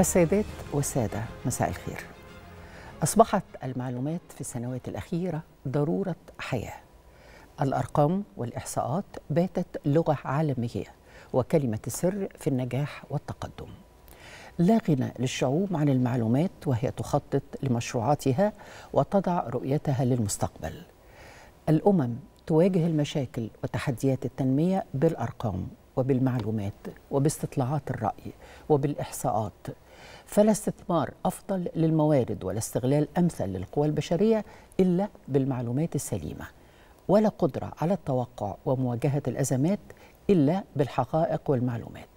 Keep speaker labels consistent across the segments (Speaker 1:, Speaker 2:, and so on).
Speaker 1: السيدات والسادة مساء الخير أصبحت المعلومات في السنوات الأخيرة ضرورة حياة الأرقام والإحصاءات باتت لغة عالمية وكلمة السر في النجاح والتقدم لا غنى للشعوب عن المعلومات وهي تخطط لمشروعاتها وتضع رؤيتها للمستقبل الأمم تواجه المشاكل وتحديات التنمية بالأرقام وبالمعلومات وباستطلاعات الرأي وبالإحصاءات فلا استثمار أفضل للموارد ولا استغلال أمثل للقوى البشرية إلا بالمعلومات السليمة ولا قدرة على التوقع ومواجهة الأزمات إلا بالحقائق والمعلومات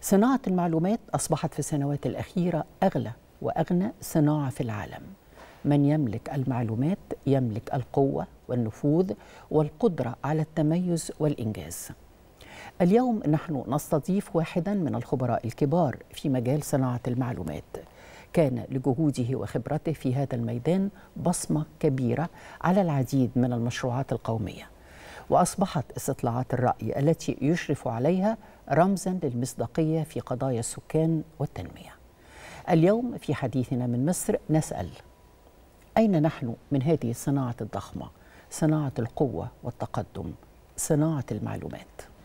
Speaker 1: صناعة المعلومات أصبحت في السنوات الأخيرة أغلى وأغنى صناعة في العالم من يملك المعلومات يملك القوة والنفوذ والقدرة على التميز والإنجاز اليوم نحن نستضيف واحدا من الخبراء الكبار في مجال صناعة المعلومات كان لجهوده وخبرته في هذا الميدان بصمة كبيرة على العديد من المشروعات القومية وأصبحت استطلاعات الرأي التي يشرف عليها رمزا للمصداقية في قضايا السكان والتنمية اليوم في حديثنا من مصر نسأل أين نحن من هذه الصناعة الضخمة صناعة القوة والتقدم صناعة المعلومات